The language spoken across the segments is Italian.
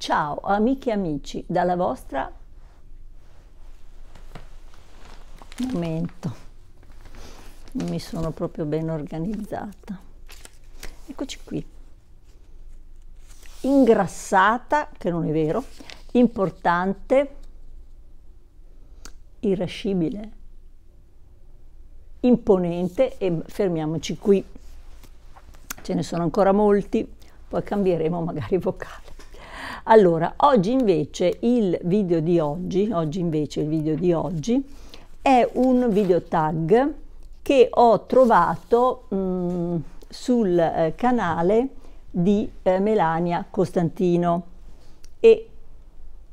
Ciao amiche e amici, dalla vostra... Momento, non mi sono proprio ben organizzata. Eccoci qui. Ingrassata, che non è vero, importante, irascibile, imponente e fermiamoci qui. Ce ne sono ancora molti, poi cambieremo magari vocale. Allora, oggi invece il video di oggi, oggi invece il video di oggi è un video tag che ho trovato mh, mm, sul eh, canale di eh, Melania Costantino e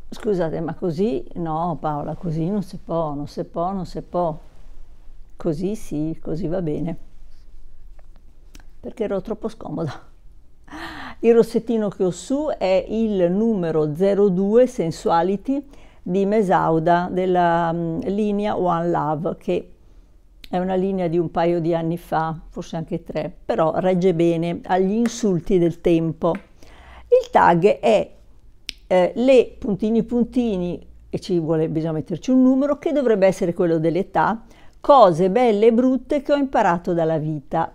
scusate ma così no Paola così non si può non si può non si può così sì così va bene perché ero troppo scomoda il rossettino che ho su è il numero 02 Sensuality di Mesauda della mm, linea One Love che è una linea di un paio di anni fa, forse anche tre, però regge bene agli insulti del tempo. Il tag è eh, le puntini puntini e ci vuole, bisogna metterci un numero che dovrebbe essere quello dell'età, cose belle e brutte che ho imparato dalla vita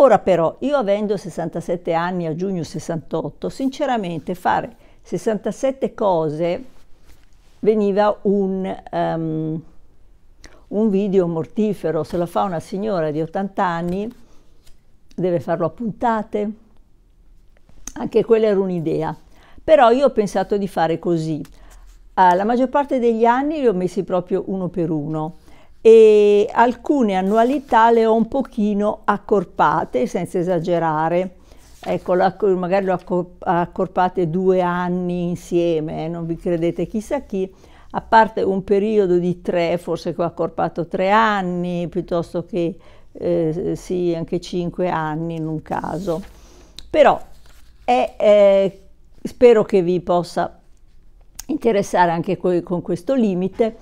Ora però, io avendo 67 anni a giugno 68, sinceramente fare 67 cose veniva un, um, un video mortifero. Se lo fa una signora di 80 anni, deve farlo a puntate. Anche quella era un'idea. Però io ho pensato di fare così. Uh, la maggior parte degli anni li ho messi proprio uno per uno e alcune annualità le ho un pochino accorpate, senza esagerare. Ecco, magari le ho accorpate due anni insieme, eh, non vi credete chissà chi, a parte un periodo di tre, forse che ho accorpato tre anni, piuttosto che eh, sì, anche cinque anni in un caso. Però è, eh, spero che vi possa interessare anche con questo limite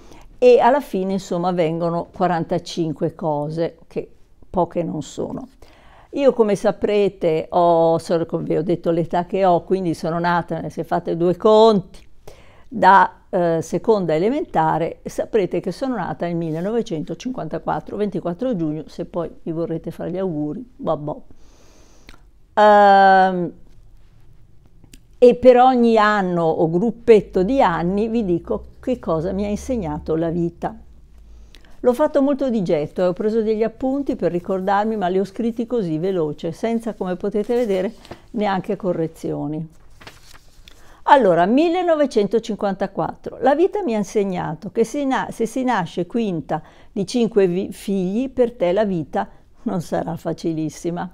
e alla fine insomma vengono 45 cose che poche non sono. Io come saprete ho, come vi ho detto l'età che ho, quindi sono nata, se fate due conti, da eh, seconda elementare, saprete che sono nata nel 1954, 24 giugno, se poi vi vorrete fare gli auguri, babbo. Um, boh. ehm, e per ogni anno o gruppetto di anni vi dico che cosa mi ha insegnato la vita. L'ho fatto molto di getto e ho preso degli appunti per ricordarmi, ma li ho scritti così veloce, senza, come potete vedere, neanche correzioni. Allora, 1954. La vita mi ha insegnato che se, na- se si nasce quinta di cinque vi- figli, per te la vita non sarà facilissima.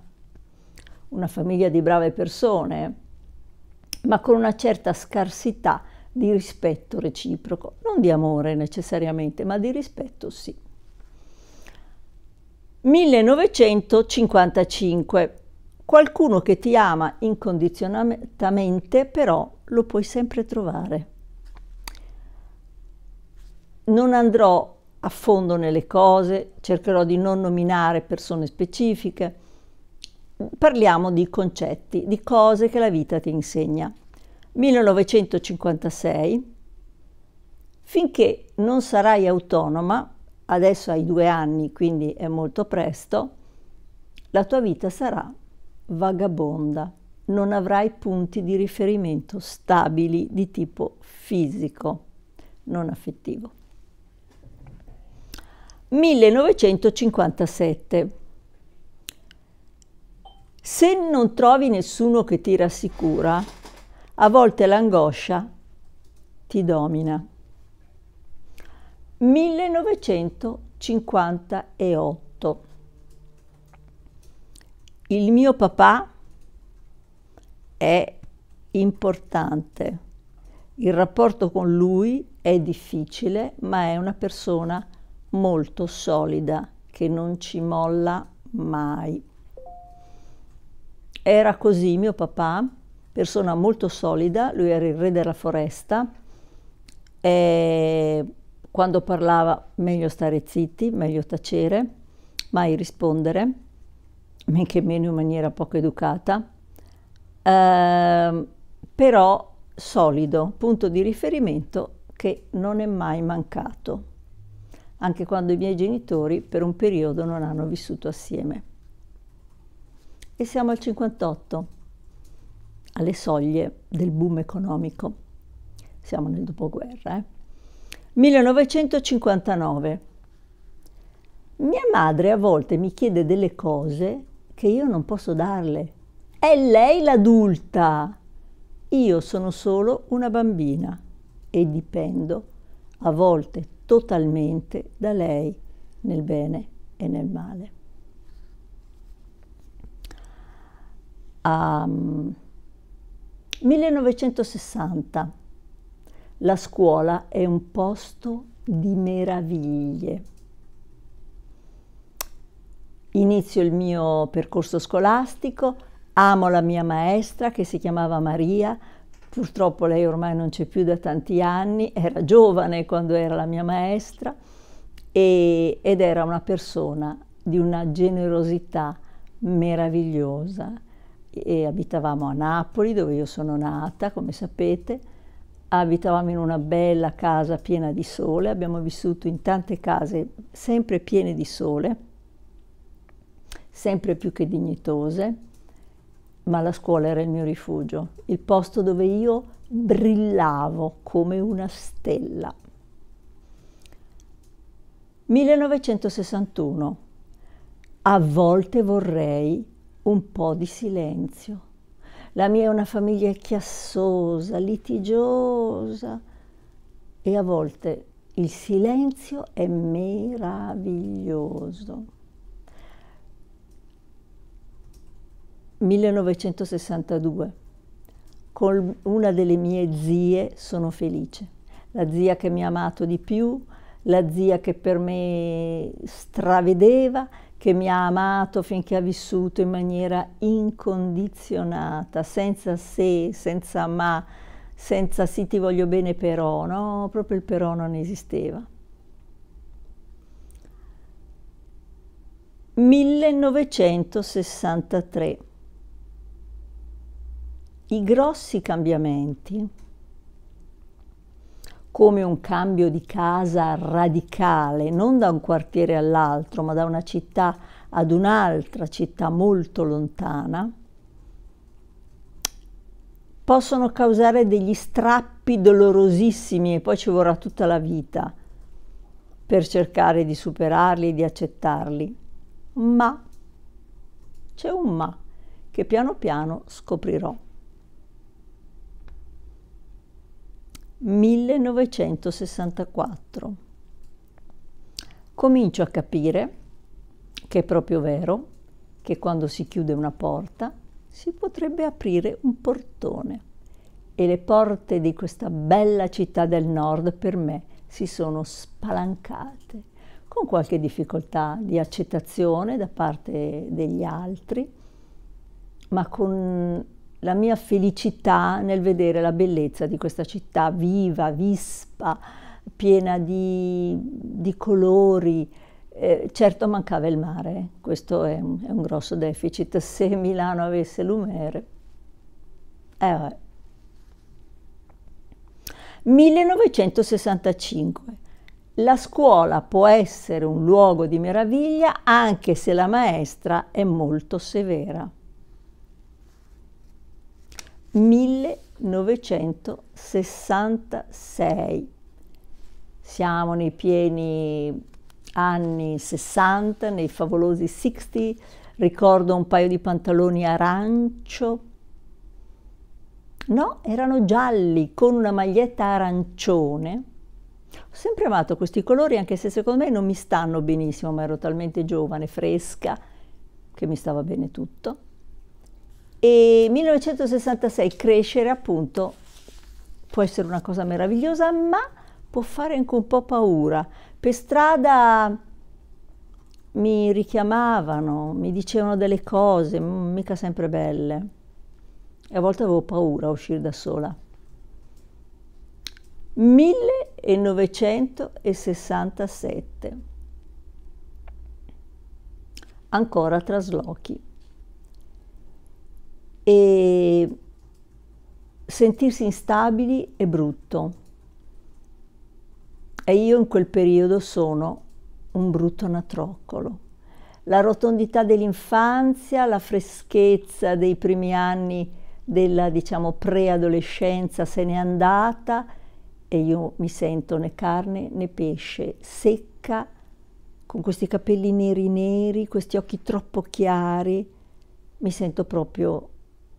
Una famiglia di brave persone, ma con una certa scarsità di rispetto reciproco, non di amore necessariamente, ma di rispetto sì. 1955. Qualcuno che ti ama incondizionatamente però lo puoi sempre trovare. Non andrò a fondo nelle cose, cercherò di non nominare persone specifiche. Parliamo di concetti, di cose che la vita ti insegna. 1956, finché non sarai autonoma, adesso hai due anni, quindi è molto presto, la tua vita sarà vagabonda, non avrai punti di riferimento stabili di tipo fisico, non affettivo. 1957. Se non trovi nessuno che ti rassicura, a volte l'angoscia ti domina. 1958. Il mio papà è importante. Il rapporto con lui è difficile, ma è una persona molto solida che non ci molla mai. Era così mio papà persona molto solida, lui era il re della foresta e quando parlava meglio stare zitti, meglio tacere, mai rispondere, men che meno in maniera poco educata, eh, però solido, punto di riferimento che non è mai mancato, anche quando i miei genitori per un periodo non hanno vissuto assieme. E siamo al 58 alle soglie del boom economico. Siamo nel dopoguerra. Eh? 1959. Mia madre a volte mi chiede delle cose che io non posso darle. È lei l'adulta. Io sono solo una bambina e dipendo a volte totalmente da lei nel bene e nel male. Um, 1960. La scuola è un posto di meraviglie. Inizio il mio percorso scolastico, amo la mia maestra che si chiamava Maria, purtroppo lei ormai non c'è più da tanti anni, era giovane quando era la mia maestra e, ed era una persona di una generosità meravigliosa e abitavamo a Napoli, dove io sono nata, come sapete. Abitavamo in una bella casa piena di sole, abbiamo vissuto in tante case sempre piene di sole, sempre più che dignitose, ma la scuola era il mio rifugio, il posto dove io brillavo come una stella. 1961. A volte vorrei un po' di silenzio. La mia è una famiglia chiassosa, litigiosa e a volte il silenzio è meraviglioso. 1962. Con una delle mie zie sono felice. La zia che mi ha amato di più, la zia che per me stravedeva, che mi ha amato finché ha vissuto in maniera incondizionata, senza se, senza ma, senza sì ti voglio bene però, no, proprio il però non esisteva. 1963. I grossi cambiamenti come un cambio di casa radicale, non da un quartiere all'altro, ma da una città ad un'altra città molto lontana, possono causare degli strappi dolorosissimi e poi ci vorrà tutta la vita per cercare di superarli, di accettarli. Ma c'è un ma che piano piano scoprirò. 1964. Comincio a capire che è proprio vero che quando si chiude una porta si potrebbe aprire un portone e le porte di questa bella città del nord per me si sono spalancate con qualche difficoltà di accettazione da parte degli altri, ma con la mia felicità nel vedere la bellezza di questa città viva, vispa, piena di, di colori. Eh, certo mancava il mare, questo è un, è un, grosso deficit. Se Milano avesse l'umere... Eh, 1965. La scuola può essere un luogo di meraviglia anche se la maestra è molto severa. 1966. Siamo nei pieni anni 60, nei favolosi 60, ricordo un paio di pantaloni arancio. No, erano gialli con una maglietta arancione. Ho sempre amato questi colori, anche se secondo me non mi stanno benissimo, ma ero talmente giovane, fresca, che mi stava bene tutto. E 1966 crescere appunto può essere una cosa meravigliosa, ma può fare anche un po' paura. Per strada mi richiamavano, mi dicevano delle cose, mica sempre belle. E a volte avevo paura a uscire da sola. 1967. Ancora traslochi e sentirsi instabili è brutto. E io in quel periodo sono un brutto natroccolo. La rotondità dell'infanzia, la freschezza dei primi anni della, diciamo, preadolescenza se n'è andata e io mi sento né carne né pesce, secca, con questi capelli neri neri, questi occhi troppo chiari, mi sento proprio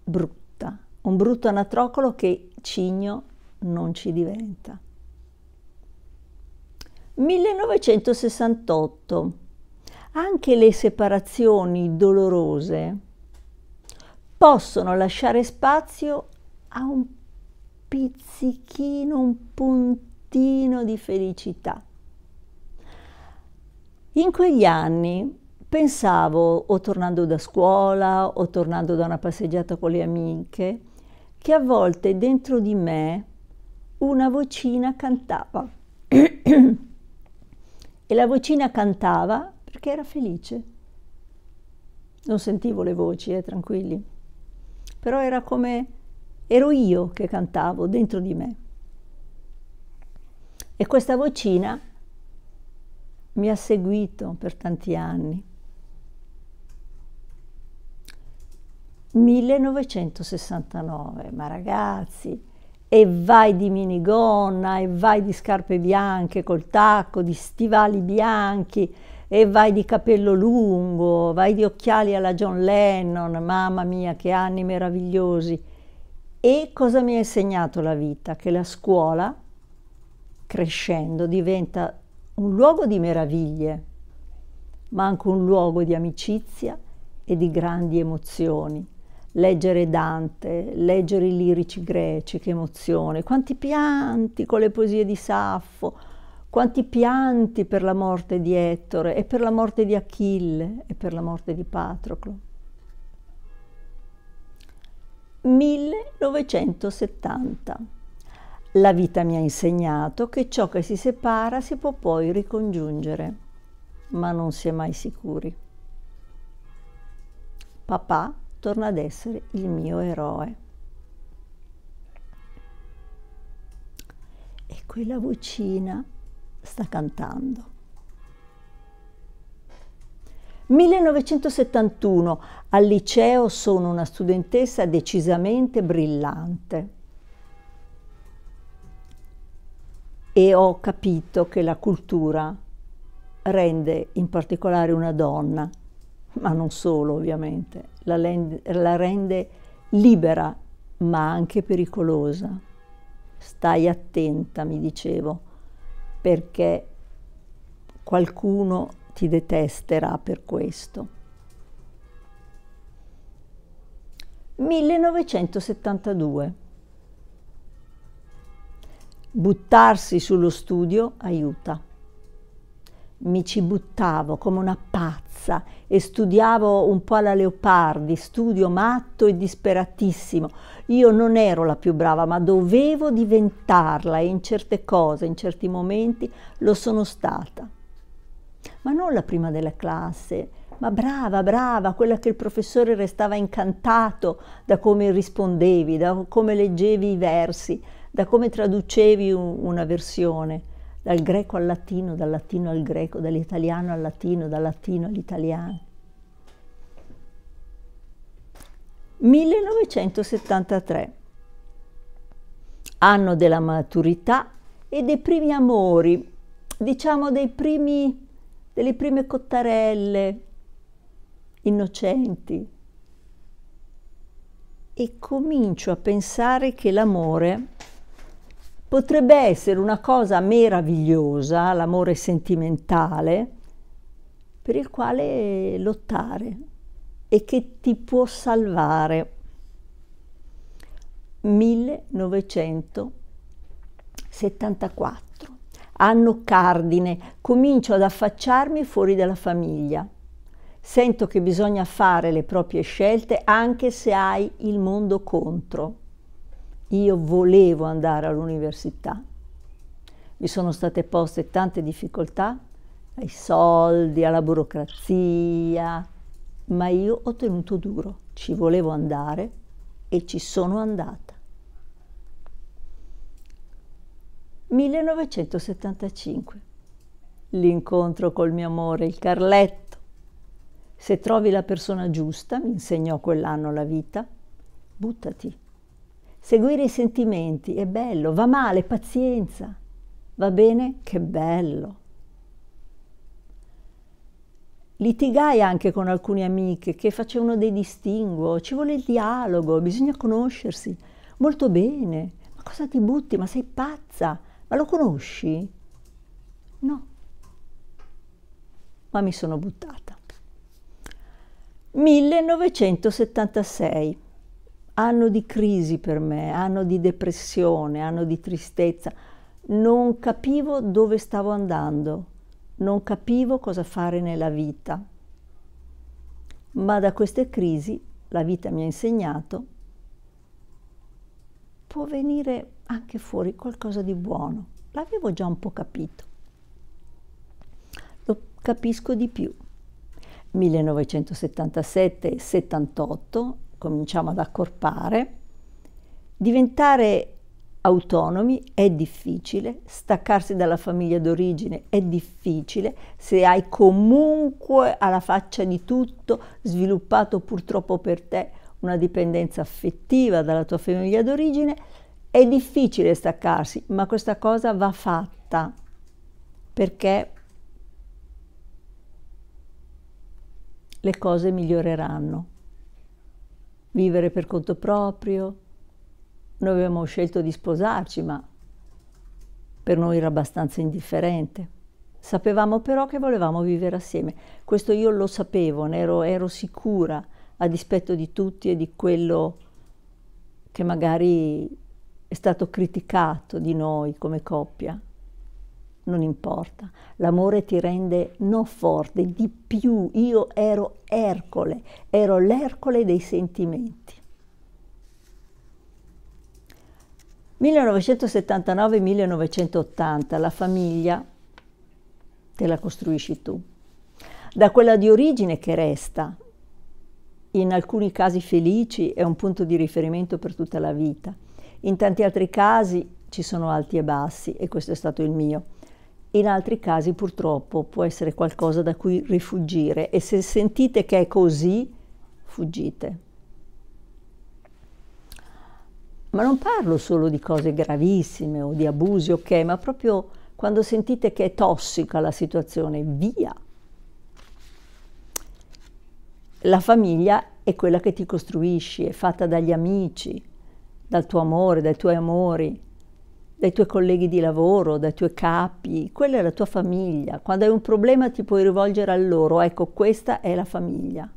brutta, un brutto anatrocolo che cigno non ci diventa. 1968. Anche le separazioni dolorose possono lasciare spazio a un pizzichino, un puntino di felicità. In quegli anni pensavo, o tornando da scuola, o tornando da una passeggiata con le amiche, che a volte dentro di me una vocina cantava. e la vocina cantava perché era felice. Non sentivo le voci, eh, tranquilli. Però era come ero io che cantavo dentro di me. E questa vocina mi ha seguito per tanti anni. 1969, ma ragazzi, e vai di minigonna, e vai di scarpe bianche col tacco, di stivali bianchi, e vai di capello lungo, vai di occhiali alla John Lennon, mamma mia, che anni meravigliosi. E cosa mi ha insegnato la vita? Che la scuola, crescendo, diventa un luogo di meraviglie, ma anche un luogo di amicizia e di grandi emozioni leggere Dante, leggere i lirici greci, che emozione, quanti pianti con le poesie di Saffo, quanti pianti per la morte di Ettore e per la morte di Achille e per la morte di Patroclo. 1970. La vita mi ha insegnato che ciò che si separa si può poi ricongiungere, ma non si è mai sicuri. Papà torna ad essere il mio eroe. E quella vocina sta cantando. 1971 al liceo sono una studentessa decisamente brillante e ho capito che la cultura rende in particolare una donna, ma non solo ovviamente, la, la rende libera ma anche pericolosa. Stai attenta, mi dicevo, perché qualcuno ti detesterà per questo. 1972. Buttarsi sullo studio aiuta mi ci buttavo come una pazza e studiavo un po' alla Leopardi, studio matto e disperatissimo. Io non ero la più brava, ma dovevo diventarla e in certe cose, in certi momenti, lo sono stata. Ma non la prima della classe, ma brava, brava, quella che il professore restava incantato da come rispondevi, da come leggevi i versi, da come traducevi una versione dal greco al latino, dal latino al greco, dall'italiano al latino, dal latino all'italiano. 1973, anno della maturità e dei primi amori, diciamo dei primi, delle prime cottarelle innocenti. E comincio a pensare che l'amore potrebbe essere una cosa meravigliosa, l'amore sentimentale, per il quale lottare e che ti può salvare. 1974. Anno cardine, comincio ad affacciarmi fuori dalla famiglia. Sento che bisogna fare le proprie scelte anche se hai il mondo contro. Io volevo andare all'università, mi sono state poste tante difficoltà, ai soldi, alla burocrazia, ma io ho tenuto duro, ci volevo andare e ci sono andata. 1975, l'incontro col mio amore, il Carletto. Se trovi la persona giusta, mi insegnò quell'anno la vita, buttati Seguire i sentimenti è bello, va male, pazienza, va bene, che bello. Litigai anche con alcune amiche che facevano dei distinguo, ci vuole il dialogo, bisogna conoscersi. Molto bene, ma cosa ti butti? Ma sei pazza? Ma lo conosci? No. Ma mi sono buttata. 1976 anno di crisi per me, anno di depressione, anno di tristezza. Non capivo dove stavo andando, non capivo cosa fare nella vita. Ma da queste crisi la vita mi ha insegnato può venire anche fuori qualcosa di buono. L'avevo già un po' capito. Lo capisco di più. 1977-78 cominciamo ad accorpare, diventare autonomi è difficile, staccarsi dalla famiglia d'origine è difficile, se hai comunque alla faccia di tutto sviluppato purtroppo per te una dipendenza affettiva dalla tua famiglia d'origine, è difficile staccarsi, ma questa cosa va fatta perché le cose miglioreranno vivere per conto proprio. Noi avevamo scelto di sposarci, ma per noi era abbastanza indifferente. Sapevamo però che volevamo vivere assieme. Questo io lo sapevo, ne ero, ero sicura, a dispetto di tutti e di quello che magari è stato criticato di noi come coppia non importa, l'amore ti rende non forte, di più, io ero Ercole, ero l'Ercole dei sentimenti. 1979-1980 la famiglia te la costruisci tu. Da quella di origine che resta, in alcuni casi felici, è un punto di riferimento per tutta la vita. In tanti altri casi ci sono alti e bassi e questo è stato il mio in altri casi purtroppo può essere qualcosa da cui rifugire e se sentite che è così, fuggite. Ma non parlo solo di cose gravissime o di abusi, ok, ma proprio quando sentite che è tossica la situazione, via. La famiglia è quella che ti costruisci, è fatta dagli amici, dal tuo amore, dai tuoi amori, dai tuoi colleghi di lavoro, dai tuoi capi, quella è la tua famiglia. Quando hai un problema ti puoi rivolgere a loro, ecco questa è la famiglia.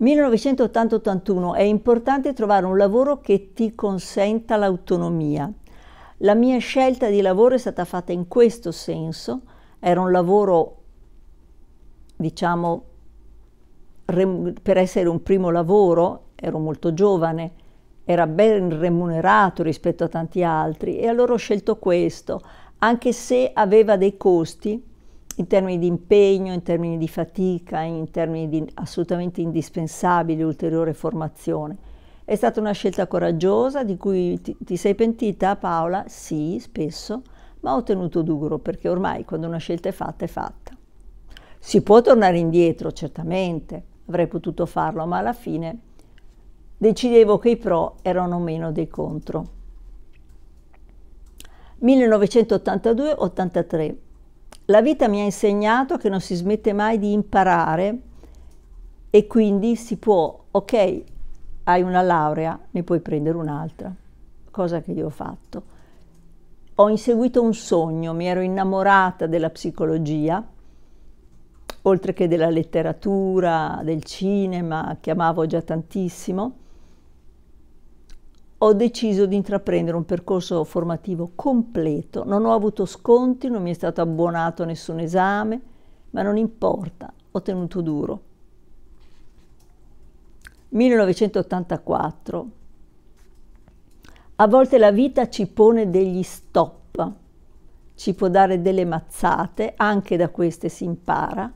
1980-81 è importante trovare un lavoro che ti consenta l'autonomia. La mia scelta di lavoro è stata fatta in questo senso, era un lavoro diciamo per essere un primo lavoro, ero molto giovane, era ben remunerato rispetto a tanti altri e allora ho scelto questo, anche se aveva dei costi in termini di impegno, in termini di fatica, in termini di assolutamente indispensabile ulteriore formazione. È stata una scelta coraggiosa di cui ti, ti sei pentita Paola? Sì, spesso, ma ho tenuto duro perché ormai quando una scelta è fatta è fatta. Si può tornare indietro, certamente, avrei potuto farlo, ma alla fine decidevo che i pro erano meno dei contro. 1982-83. La vita mi ha insegnato che non si smette mai di imparare e quindi si può, ok, hai una laurea, ne puoi prendere un'altra, cosa che io ho fatto. Ho inseguito un sogno, mi ero innamorata della psicologia, oltre che della letteratura, del cinema, che amavo già tantissimo, ho deciso di intraprendere un percorso formativo completo, non ho avuto sconti, non mi è stato abbonato nessun esame, ma non importa, ho tenuto duro. 1984. A volte la vita ci pone degli stop, ci può dare delle mazzate, anche da queste si impara.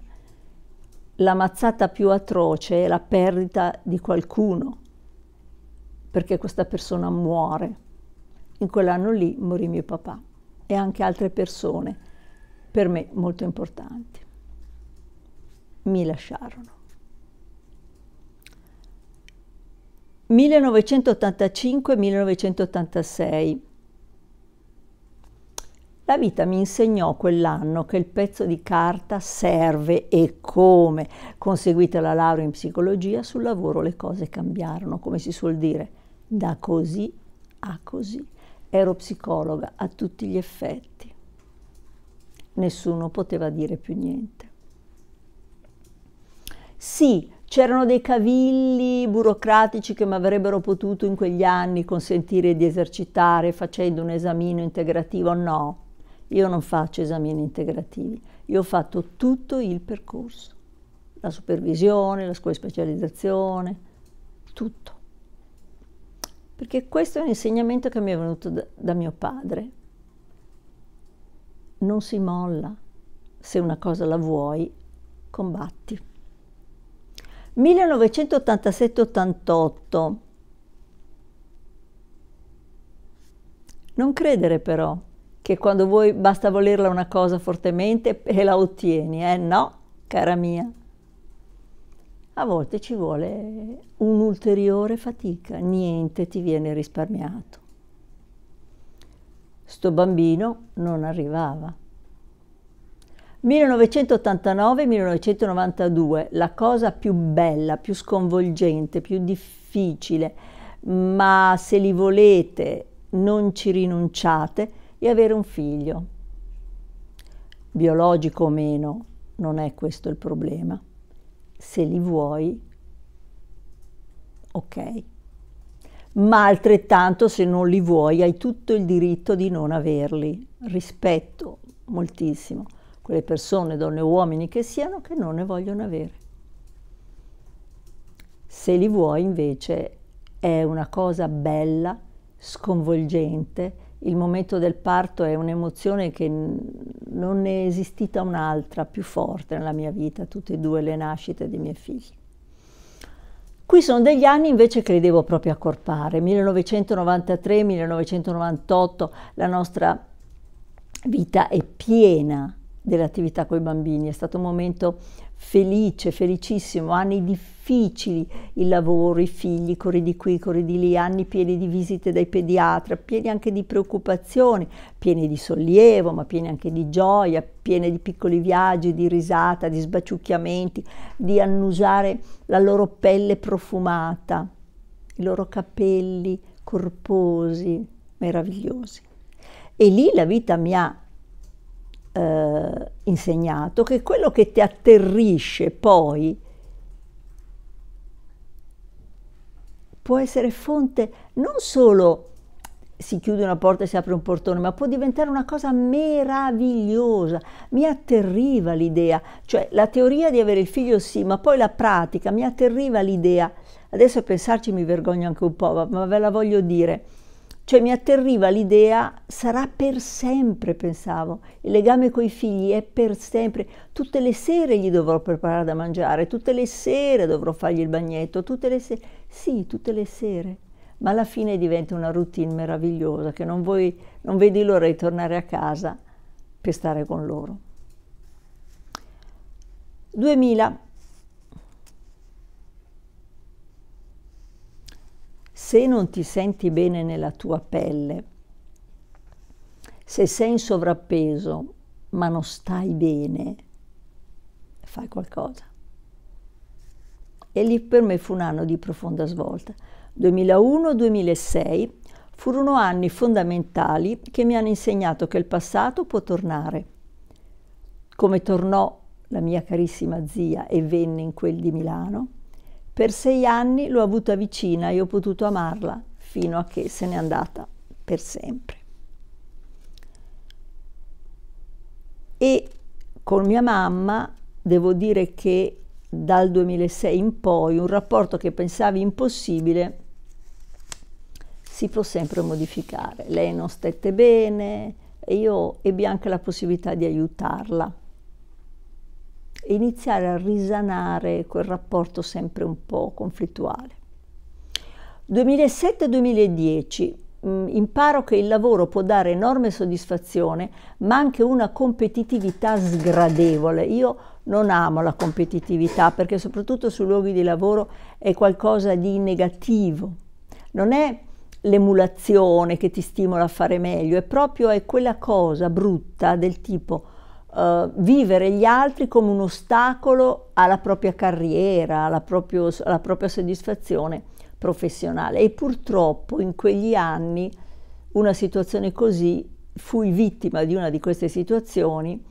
La mazzata più atroce è la perdita di qualcuno, perché questa persona muore. In quell'anno lì morì mio papà e anche altre persone per me molto importanti. Mi lasciarono. 1985-1986. La vita mi insegnò quell'anno che il pezzo di carta serve e come. Conseguita la laurea in psicologia, sul lavoro le cose cambiarono, come si suol dire da così a così. Ero psicologa a tutti gli effetti. Nessuno poteva dire più niente. Sì, c'erano dei cavilli burocratici che mi avrebbero potuto in quegli anni consentire di esercitare facendo un esamino integrativo. No, io non faccio esamini integrativi. Io ho fatto tutto il percorso, la supervisione, la scuola di specializzazione, tutto perché questo è un insegnamento che mi è venuto da, da mio padre. Non si molla, se una cosa la vuoi, combatti. 1987-88. Non credere però che quando vuoi basta volerla una cosa fortemente e la ottieni, eh no, cara mia a volte ci vuole un'ulteriore fatica, niente ti viene risparmiato. Sto bambino non arrivava. 1989-1992, la cosa più bella, più sconvolgente, più difficile, ma se li volete non ci rinunciate, è avere un figlio. Biologico o meno, non è questo il problema se li vuoi, ok. Ma altrettanto se non li vuoi hai tutto il diritto di non averli. Rispetto moltissimo quelle persone, donne o uomini che siano, che non ne vogliono avere. Se li vuoi invece è una cosa bella, sconvolgente, il momento del parto è un'emozione che non è esistita un'altra più forte nella mia vita, tutte e due le nascite dei miei figli. Qui sono degli anni invece che li devo proprio accorpare, 1993-1998 la nostra vita è piena dell'attività con i bambini, è stato un momento felice, felicissimo, anni difficili, il lavoro, i figli, corri di qui, corri di lì, anni pieni di visite dai pediatri, pieni anche di preoccupazioni, pieni di sollievo, ma pieni anche di gioia, pieni di piccoli viaggi, di risata, di sbaciucchiamenti, di annusare la loro pelle profumata, i loro capelli corposi, meravigliosi. E lì la vita mi ha eh, insegnato che quello che ti atterrisce poi può essere fonte non solo si chiude una porta e si apre un portone, ma può diventare una cosa meravigliosa. Mi atterriva l'idea, cioè la teoria di avere il figlio sì, ma poi la pratica, mi atterriva l'idea. Adesso a pensarci mi vergogno anche un po', ma ve la voglio dire. Cioè mi atterriva l'idea, sarà per sempre, pensavo, il legame con i figli è per sempre. Tutte le sere gli dovrò preparare da mangiare, tutte le sere dovrò fargli il bagnetto, tutte le sere. Sì, tutte le sere. Ma alla fine diventa una routine meravigliosa che non, vuoi, non vedi l'ora di tornare a casa per stare con loro. 2000. se non ti senti bene nella tua pelle, se sei in sovrappeso ma non stai bene, fai qualcosa. E lì per me fu un anno di profonda svolta. 2001-2006 furono anni fondamentali che mi hanno insegnato che il passato può tornare, come tornò la mia carissima zia e venne in quel di Milano, per sei anni l'ho avuta vicina e ho potuto amarla fino a che se n'è andata per sempre. E con mia mamma devo dire che dal 2006 in poi un rapporto che pensavi impossibile si può sempre modificare. Lei non stette bene e io ebbi anche la possibilità di aiutarla e iniziare a risanare quel rapporto sempre un po' conflittuale. 2007-2010 mm, imparo che il lavoro può dare enorme soddisfazione, ma anche una competitività sgradevole. Io non amo la competitività perché soprattutto sui luoghi di lavoro è qualcosa di negativo. Non è l'emulazione che ti stimola a fare meglio, è proprio è quella cosa brutta del tipo eh, vivere gli altri come un ostacolo alla propria carriera, alla, proprio, alla propria soddisfazione professionale. E purtroppo in quegli anni una situazione così, fui vittima di una di queste situazioni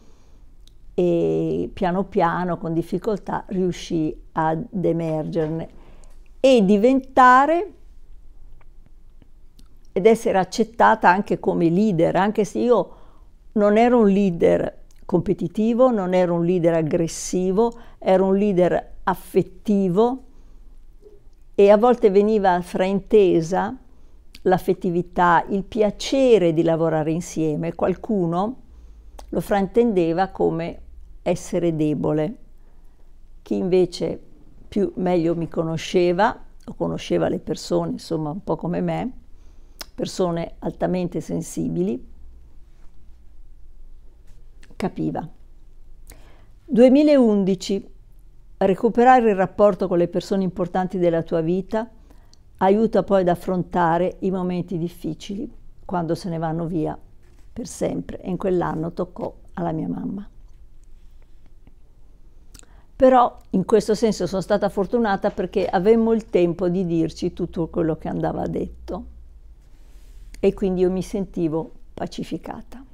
e piano piano, con difficoltà, riuscì ad emergerne e diventare ed essere accettata anche come leader, anche se io non ero un leader competitivo, non era un leader aggressivo, era un leader affettivo e a volte veniva fraintesa l'affettività, il piacere di lavorare insieme. Qualcuno lo fraintendeva come essere debole. Chi invece più meglio mi conosceva, o conosceva le persone, insomma un po' come me, persone altamente sensibili, capiva. 2011. Recuperare il rapporto con le persone importanti della tua vita aiuta poi ad affrontare i momenti difficili quando se ne vanno via per sempre e in quell'anno toccò alla mia mamma. Però in questo senso sono stata fortunata perché avemmo il tempo di dirci tutto quello che andava detto e quindi io mi sentivo pacificata.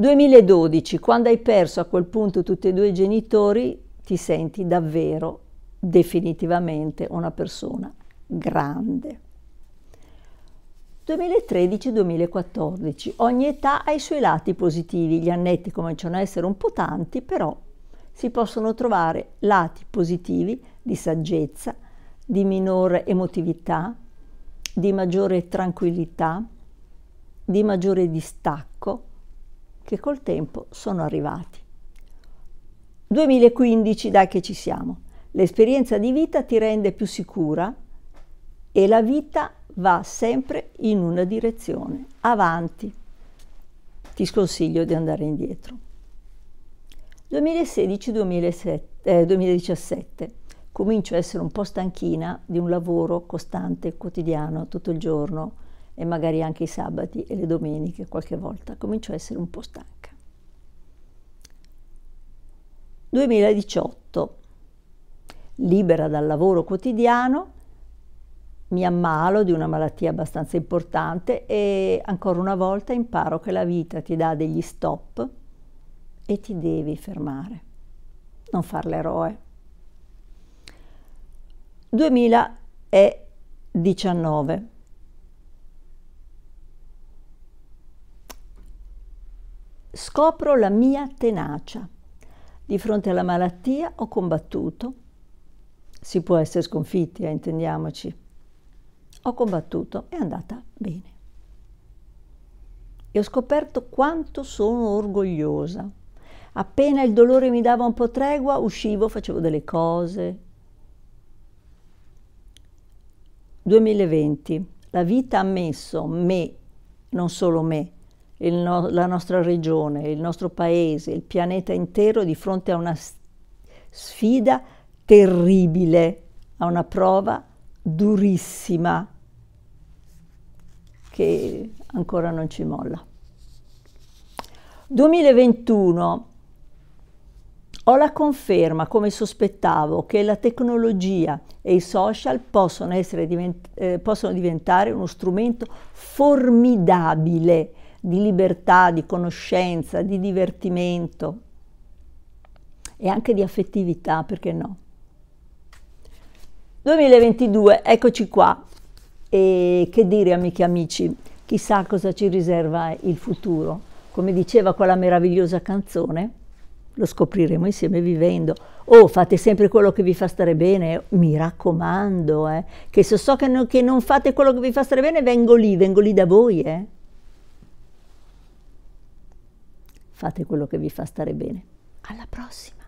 2012, quando hai perso a quel punto tutti e due i genitori, ti senti davvero, definitivamente una persona grande. 2013-2014. Ogni età ha i suoi lati positivi, gli annetti cominciano a essere un po' tanti, però si possono trovare lati positivi di saggezza, di minore emotività, di maggiore tranquillità, di maggiore distacco che col tempo sono arrivati. 2015, dai che ci siamo. L'esperienza di vita ti rende più sicura e la vita va sempre in una direzione, avanti. Ti sconsiglio di andare indietro. 2016-2017 eh, 2017 comincio a essere un po' stanchina di un lavoro costante, quotidiano, tutto il giorno, e magari anche i sabati e le domeniche qualche volta, comincio a essere un po' stanca. 2018, libera dal lavoro quotidiano, mi ammalo di una malattia abbastanza importante e ancora una volta imparo che la vita ti dà degli stop e ti devi fermare, non far l'eroe. 2019 Scopro la mia tenacia. Di fronte alla malattia ho combattuto. Si può essere sconfitti, eh, intendiamoci. Ho combattuto, è andata bene. E ho scoperto quanto sono orgogliosa. Appena il dolore mi dava un po' tregua, uscivo, facevo delle cose. 2020. La vita ha messo me, non solo me, no la nostra regione, il nostro paese, il pianeta intero di fronte a una sfida terribile, a una prova durissima che ancora non ci molla. 2021 ho la conferma, come sospettavo, che la tecnologia e i social possono, divent eh, possono diventare uno strumento formidabile di libertà, di conoscenza, di divertimento e anche di affettività, perché no? 2022, eccoci qua. E che dire amiche e amici, chissà cosa ci riserva il futuro. Come diceva quella meravigliosa canzone, lo scopriremo insieme vivendo. Oh, fate sempre quello che vi fa stare bene, mi raccomando, eh, che se so che non, che non fate quello che vi fa stare bene, vengo lì, vengo lì da voi, eh. Fate quello che vi fa stare bene. Alla prossima!